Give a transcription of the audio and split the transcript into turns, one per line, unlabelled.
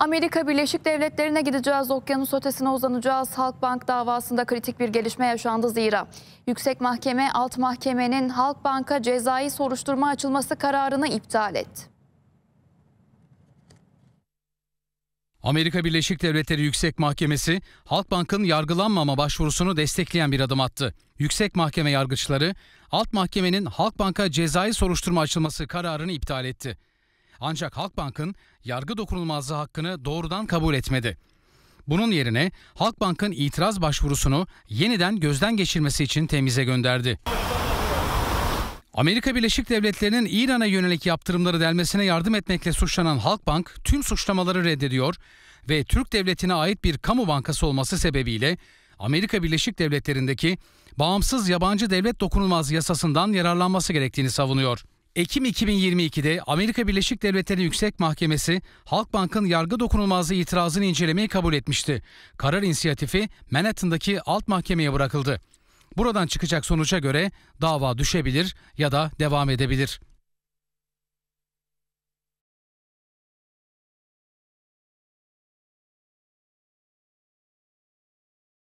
Amerika Birleşik Devletleri'ne gideceğiz, okyanus ötesine uzanacağız. Halkbank davasında kritik bir gelişme yaşandı zira. Yüksek Mahkeme, alt mahkemenin Halkbank'a cezai soruşturma açılması kararını iptal etti.
Amerika Birleşik Devletleri Yüksek Mahkemesi, Halkbank'ın yargılanmama başvurusunu destekleyen bir adım attı. Yüksek Mahkeme yargıçları, alt mahkemenin Halkbank'a cezai soruşturma açılması kararını iptal etti. Ancak Halkbank'ın yargı dokunulmazlığı hakkını doğrudan kabul etmedi. Bunun yerine Halkbank'ın itiraz başvurusunu yeniden gözden geçirmesi için temize gönderdi. Amerika Birleşik Devletleri'nin İran'a yönelik yaptırımları delmesine yardım etmekle suçlanan Halkbank tüm suçlamaları reddediyor ve Türk devletine ait bir kamu bankası olması sebebiyle Amerika Birleşik Devletleri'ndeki bağımsız yabancı devlet dokunulmaz yasasından yararlanması gerektiğini savunuyor. Ekim 2022'de Amerika Birleşik Devletleri Yüksek Mahkemesi Halkbank'ın yargı dokunulmazlığı itirazını incelemeyi kabul etmişti. Karar inisiyatifi Manhattan'daki alt mahkemeye bırakıldı. Buradan çıkacak sonuca göre dava düşebilir ya da devam edebilir.